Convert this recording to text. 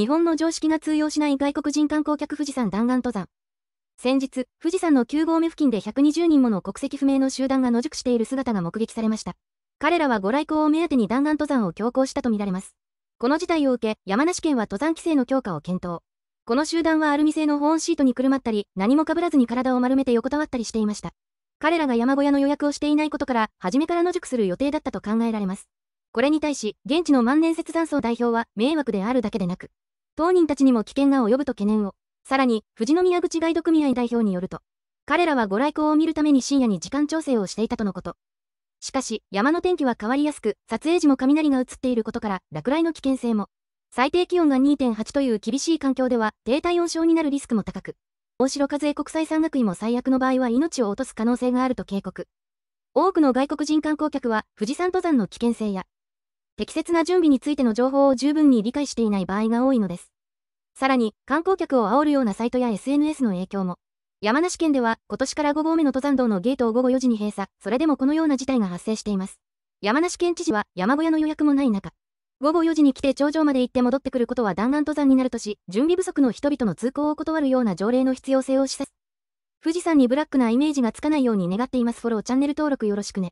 日本の常識が通用しない外国人観光客富士山弾丸登山。先日、富士山の9合目付近で120人もの国籍不明の集団が野宿している姿が目撃されました。彼らはご来光を目当てに弾丸登山を強行したとみられます。この事態を受け、山梨県は登山規制の強化を検討。この集団はアルミ製の保温シートにくるまったり、何もかぶらずに体を丸めて横たわったりしていました。彼らが山小屋の予約をしていないことから、初めから野宿する予定だったと考えられます。これに対し、現地の万年雪山荘代表は、迷惑であるだけでなく、当人たちにも危険が及ぶと懸念を。さらに、富士宮口ガイド組合代表によると、彼らはご来光を見るために深夜に時間調整をしていたとのこと。しかし、山の天気は変わりやすく、撮影時も雷が映っていることから、落雷の危険性も。最低気温が2.8という厳しい環境では、低体温症になるリスクも高く、大城和恵国際山岳医も最悪の場合は命を落とす可能性があると警告。多くの外国人観光客は、富士山登山の危険性や、適切な準備についての情報を十分に理解していない場合が多いのです。さらに、観光客を煽るようなサイトや SNS の影響も。山梨県では、今年から5合目の登山道のゲートを午後4時に閉鎖、それでもこのような事態が発生しています。山梨県知事は、山小屋の予約もない中、午後4時に来て頂上まで行って戻ってくることは弾丸登山になるとし、準備不足の人々の通行を断るような条例の必要性を示唆富士山にブラックなイメージがつかないように願っています。フォローチャンネル登録よろしくね。